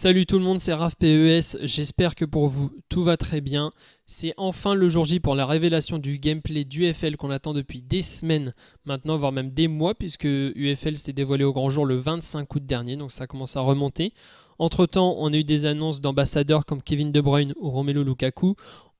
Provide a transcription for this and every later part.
Salut tout le monde, c'est Raf PES, j'espère que pour vous tout va très bien. C'est enfin le jour J pour la révélation du gameplay d'UFL qu'on attend depuis des semaines maintenant, voire même des mois, puisque UFL s'est dévoilé au grand jour le 25 août dernier, donc ça commence à remonter. Entre-temps, on a eu des annonces d'ambassadeurs comme Kevin De Bruyne ou Romelu Lukaku.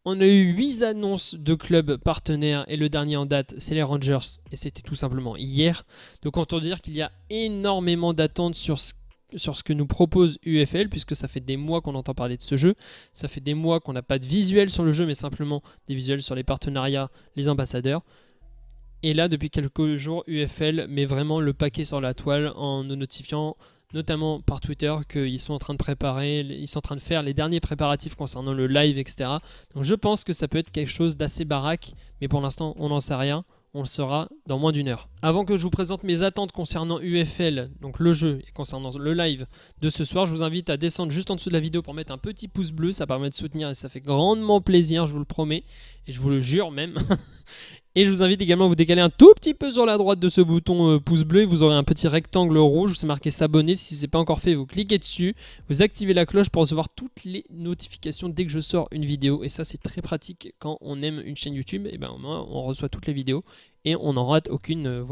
On a eu 8 annonces de clubs partenaires et le dernier en date, c'est les Rangers et c'était tout simplement hier. Donc on peut dire qu'il y a énormément d'attentes sur ce sur ce que nous propose UFL, puisque ça fait des mois qu'on entend parler de ce jeu, ça fait des mois qu'on n'a pas de visuel sur le jeu, mais simplement des visuels sur les partenariats, les ambassadeurs. Et là, depuis quelques jours, UFL met vraiment le paquet sur la toile en nous notifiant, notamment par Twitter, qu'ils sont en train de préparer, ils sont en train de faire les derniers préparatifs concernant le live, etc. Donc je pense que ça peut être quelque chose d'assez baraque, mais pour l'instant, on n'en sait rien on le saura dans moins d'une heure. Avant que je vous présente mes attentes concernant UFL, donc le jeu et concernant le live de ce soir, je vous invite à descendre juste en dessous de la vidéo pour mettre un petit pouce bleu, ça permet de soutenir et ça fait grandement plaisir, je vous le promets, et je vous le jure même. Et je vous invite également à vous décaler un tout petit peu sur la droite de ce bouton euh, pouce bleu. Et vous aurez un petit rectangle rouge où c'est marqué s'abonner. Si ce n'est pas encore fait, vous cliquez dessus. Vous activez la cloche pour recevoir toutes les notifications dès que je sors une vidéo. Et ça, c'est très pratique quand on aime une chaîne YouTube. Et ben, on reçoit toutes les vidéos et on n'en rate aucune. Euh,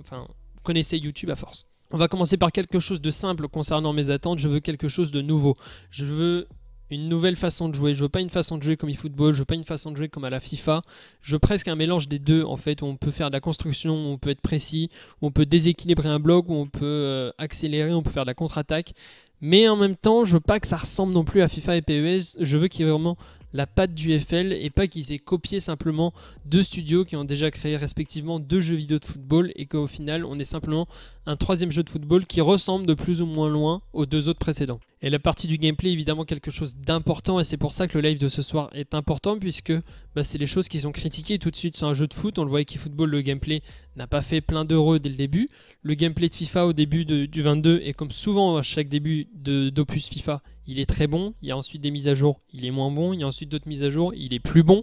enfin, vous connaissez YouTube à force. On va commencer par quelque chose de simple concernant mes attentes. Je veux quelque chose de nouveau. Je veux une nouvelle façon de jouer. Je veux pas une façon de jouer comme football je veux pas une façon de jouer comme à la FIFA. Je veux presque un mélange des deux en fait, où on peut faire de la construction, où on peut être précis, où on peut déséquilibrer un bloc, où on peut euh, accélérer, on peut faire de la contre-attaque. Mais en même temps, je veux pas que ça ressemble non plus à FIFA et PES. Je veux qu'il y ait vraiment la patte du FL et pas qu'ils aient copié simplement deux studios qui ont déjà créé respectivement deux jeux vidéo de football et qu'au final on est simplement un troisième jeu de football qui ressemble de plus ou moins loin aux deux autres précédents. Et la partie du gameplay est évidemment quelque chose d'important et c'est pour ça que le live de ce soir est important puisque bah, c'est les choses qui sont critiquées tout de suite sur un jeu de foot. On le voit avec eFootball, le gameplay n'a pas fait plein d'heureux dès le début. Le gameplay de FIFA au début du 22 et comme souvent à chaque début d'opus FIFA, il est très bon. Il y a ensuite des mises à jour, il est moins bon. Il y a ensuite d'autres mises à jour, il est plus bon.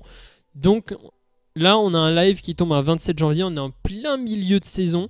Donc là, on a un live qui tombe à 27 janvier. On est en plein milieu de saison.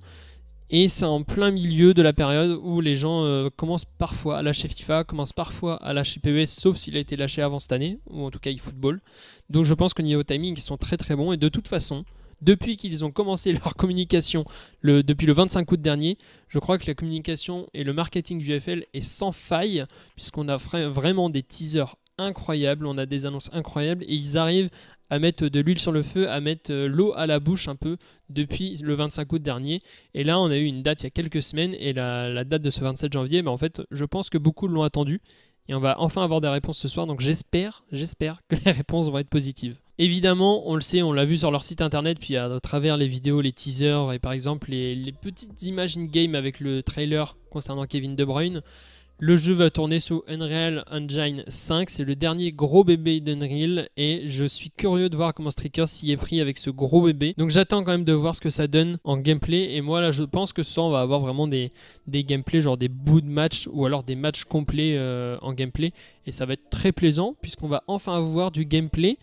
Et c'est en plein milieu de la période où les gens euh, commencent parfois à lâcher FIFA, commencent parfois à lâcher PES, sauf s'il a été lâché avant cette année, ou en tout cas football. Donc je pense qu'au niveau timing, ils sont très très bons. Et de toute façon, depuis qu'ils ont commencé leur communication depuis le 25 août dernier, je crois que la communication et le marketing du FL est sans faille, puisqu'on a vraiment des teasers incroyable, on a des annonces incroyables et ils arrivent à mettre de l'huile sur le feu, à mettre euh, l'eau à la bouche un peu depuis le 25 août dernier. Et là, on a eu une date il y a quelques semaines et la, date de ce 27 janvier, Mais bah, en fait, je pense que beaucoup l'ont attendu et on va enfin avoir des réponses ce soir. Donc j'espère, j'espère que les réponses vont être positives. Évidemment, on le sait, on l'a vu sur leur site internet, puis à travers les vidéos, les teasers et par exemple les, les petites images in-game avec le trailer concernant Kevin De Bruyne. Le jeu va tourner sous Unreal Engine 5, c'est le dernier gros bébé d'Unreal et je suis curieux de voir comment Strikers s'y est pris avec ce gros bébé. Donc j'attends quand même de voir ce que ça donne en gameplay et moi là je pense que ça on va avoir vraiment des, des gameplays genre des bouts de match ou alors des matchs complets euh, en gameplay et ça va être très plaisant puisqu'on va enfin avoir du gameplay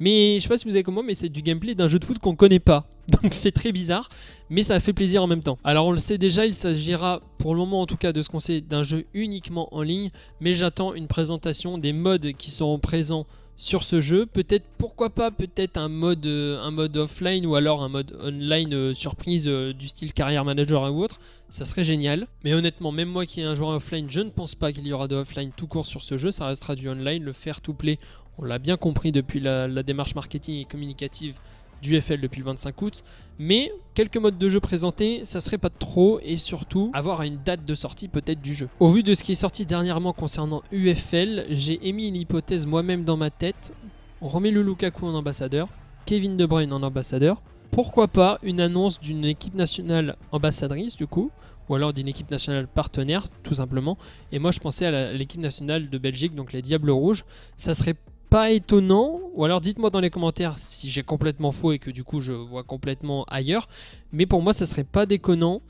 mais je sais pas si vous avez moi mais c'est du gameplay d'un jeu de foot qu'on connaît pas. Donc c'est très bizarre, mais ça fait plaisir en même temps. Alors on le sait déjà, il s'agira pour le moment en tout cas de ce qu'on sait d'un jeu uniquement en ligne, mais j'attends une présentation des modes qui seront présents sur ce jeu. Peut-être, pourquoi pas, peut-être un mode, euh, un mode offline ou alors un mode online euh, surprise euh, du style carrière manager ou autre. Ça serait génial. Mais honnêtement, même moi qui ai un joueur offline, je ne pense pas qu'il y aura de offline tout court sur ce jeu. Ça restera du online. Le fair to play, on l'a bien compris depuis la démarche marketing et communicative du FL depuis le 25 août. Mais quelques modes de jeu présentés, ça serait pas trop et surtout avoir une date de sortie peut-être du jeu. Au vu de ce qui est sorti dernièrement concernant UFL, j'ai émis une hypothèse moi-même dans ma tête. On remet le en ambassadeur, Kevin De Bruyne en ambassadeur. Pourquoi pas une annonce d'une équipe nationale ambassadrice du coup, ou alors d'une équipe nationale partenaire tout simplement. Et moi je pensais à l'équipe nationale de Belgique, donc les Diables Rouges. Ça serait pas étonnant, ou alors dites-moi dans les commentaires si j'ai complètement faux et que du coup je vois complètement ailleurs, mais pour moi ça serait pas déconnant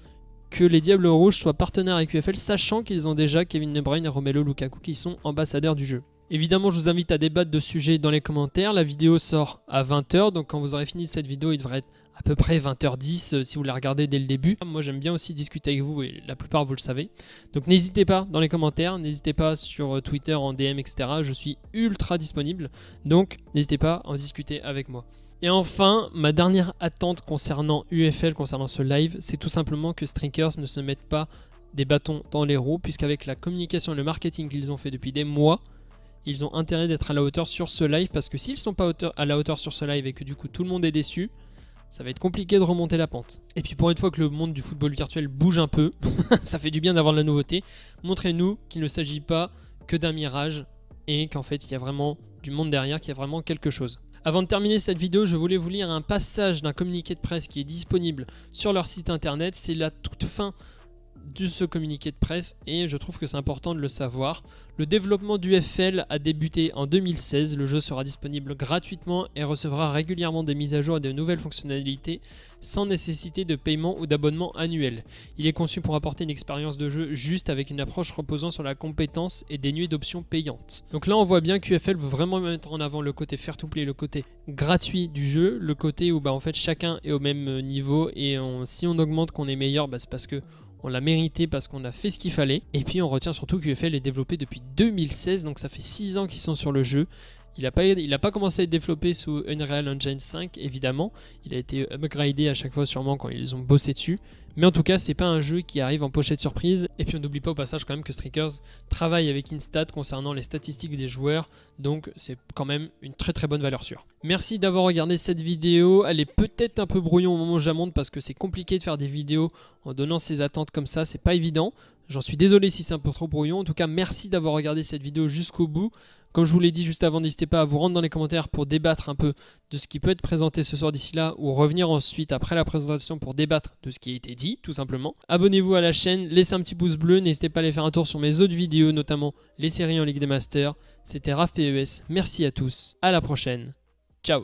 que les Diables Rouges soient partenaires avec UFL, sachant qu'ils ont déjà Kevin De Bruyne et Romelu Lukaku qui sont ambassadeurs du jeu. Évidemment, je vous invite à débattre de sujets sujet dans les commentaires. La vidéo sort à 20h, donc quand vous aurez fini cette vidéo, il devrait être à peu près 20h10 euh, si vous la regardez dès le début. Moi j'aime bien aussi discuter avec vous et la plupart vous le savez. Donc n'hésitez pas dans les commentaires, n'hésitez pas sur euh, Twitter, en DM, etc. Je suis ultra disponible, donc n'hésitez pas à en discuter avec moi. Et enfin, ma dernière attente concernant UFL, concernant ce live, c'est tout simplement que Strikers ne se mettent pas des bâtons dans les roues, puisqu'avec la communication et le marketing qu'ils ont fait depuis des mois, ils ont intérêt d'être à la hauteur sur ce live, parce que s'ils ne sont pas à la hauteur sur ce live et que du coup tout le monde est déçu, ça va être compliqué de remonter la pente. Et puis pour une fois que le monde du football virtuel bouge un peu, ça fait du bien d'avoir de la nouveauté. Montrez-nous qu'il ne s'agit pas que d'un mirage et qu'en fait il y a vraiment du monde derrière, qu'il y a vraiment quelque chose. Avant de terminer cette vidéo, je voulais vous lire un passage d'un communiqué de presse qui est disponible sur leur site internet. C'est la toute fin de ce communiqué de presse et je trouve que c'est important de le savoir. Le développement du FL a débuté en 2016, le jeu sera disponible gratuitement et recevra régulièrement des mises à jour et de nouvelles fonctionnalités sans nécessité de paiement ou d'abonnement annuel. Il est conçu pour apporter une expérience de jeu juste avec une approche reposant sur la compétence et dénuée d'options payantes. Donc là on voit bien qu'UFL veut vraiment mettre en avant le côté fair to play, le côté gratuit du jeu, le côté où bah en fait chacun est au même niveau et si on augmente qu'on est meilleur bah c'est parce que on l'a mérité parce qu'on a fait ce qu'il fallait. Et puis on retient surtout qu'UFL est développé depuis 2016, donc ça fait 6 ans qu'ils sont sur le jeu. Il n'a pas, pas commencé à être développé sous Unreal Engine 5, évidemment. Il a été upgradé à chaque fois, sûrement, quand ils ont bossé dessus. Mais en tout cas, c'est pas un jeu qui arrive en pochette surprise. Et puis on n'oublie pas au passage quand même que Strikers travaille avec Instat concernant les statistiques des joueurs, donc c'est quand même une très très bonne valeur sûre. Merci d'avoir regardé cette vidéo. Elle est peut-être un peu brouillon au moment où je la parce que c'est compliqué de faire des vidéos en donnant ses attentes comme ça, c'est pas évident. J'en suis désolé si c'est un peu trop brouillon. En tout cas, merci d'avoir regardé cette vidéo jusqu'au bout. Comme je vous l'ai dit juste avant, n'hésitez pas à vous rendre dans les commentaires pour débattre un peu de ce qui peut être présenté ce soir d'ici là, ou revenir ensuite après la présentation pour débattre de ce qui a été dit tout simplement. Abonnez-vous à la chaîne, laissez un petit pouce bleu, n'hésitez pas à aller faire un tour sur mes autres vidéos, notamment les séries en Ligue des Masters. C'était Raf PES, merci à tous, à la prochaine, ciao